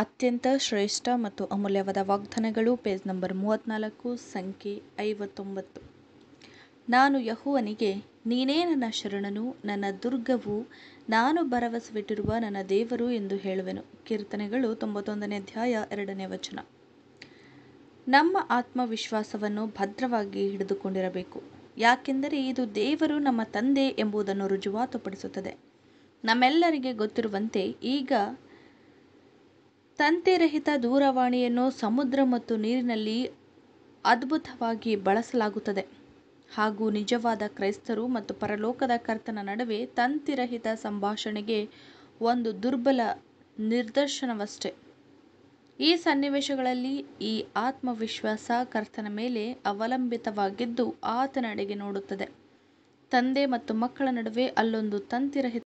ಅತ್ಯಂತ ಶ್ರೇಷ್ಠ ಮತ್ತು ಅಮೂಲ್ಯವಾದ ವಾಗ್ದಾನಗಳು ಪೇಜ್ ನಂಬರ್ ಮೂವತ್ತ್ನಾಲ್ಕು ಸಂಖ್ಯೆ ಐವತ್ತೊಂಬತ್ತು ನಾನು ಯಹುವನಿಗೆ ನೀನೇ ನನ್ನ ಶರಣನು ನನ್ನ ದುರ್ಗವು ನಾನು ಬಿಟ್ಟಿರುವ ನನ್ನ ದೇವರು ಎಂದು ಹೇಳುವೆನು ಕೀರ್ತನೆಗಳು ತೊಂಬತ್ತೊಂದನೇ ಅಧ್ಯಾಯ ಎರಡನೇ ವಚನ ನಮ್ಮ ಆತ್ಮವಿಶ್ವಾಸವನ್ನು ಭದ್ರವಾಗಿ ಹಿಡಿದುಕೊಂಡಿರಬೇಕು ಯಾಕೆಂದರೆ ಇದು ದೇವರು ನಮ್ಮ ತಂದೆ ಎಂಬುದನ್ನು ರುಜುವಾತುಪಡಿಸುತ್ತದೆ ನಮ್ಮೆಲ್ಲರಿಗೆ ಗೊತ್ತಿರುವಂತೆ ಈಗ ತಂತಿರಹಿತ ದೂರವಾಣಿಯನ್ನು ಸಮುದ್ರ ಮತ್ತು ನೀರಿನಲ್ಲಿ ಅದ್ಭುತವಾಗಿ ಬಳಸಲಾಗುತ್ತದೆ ಹಾಗೂ ನಿಜವಾದ ಕ್ರೈಸ್ತರು ಮತ್ತು ಪರಲೋಕದ ಕರ್ತನ ನಡುವೆ ತಂತಿರಹಿತ ಸಂಭಾಷಣೆಗೆ ಒಂದು ದುರ್ಬಲ ನಿದರ್ಶನವಷ್ಟೆ. ಈ ಸನ್ನಿವೇಶಗಳಲ್ಲಿ ಈ ಆತ್ಮವಿಶ್ವಾಸ ಕರ್ತನ ಮೇಲೆ ಅವಲಂಬಿತವಾಗಿದ್ದು ಆತನಡೆಗೆ ನೋಡುತ್ತದೆ. ತಂದೆ ಮತ್ತು ಮಕ್ಕಳ ನಡುವೆ ಅಲ್ಲೊಂದು ತಂತಿರಹಿತ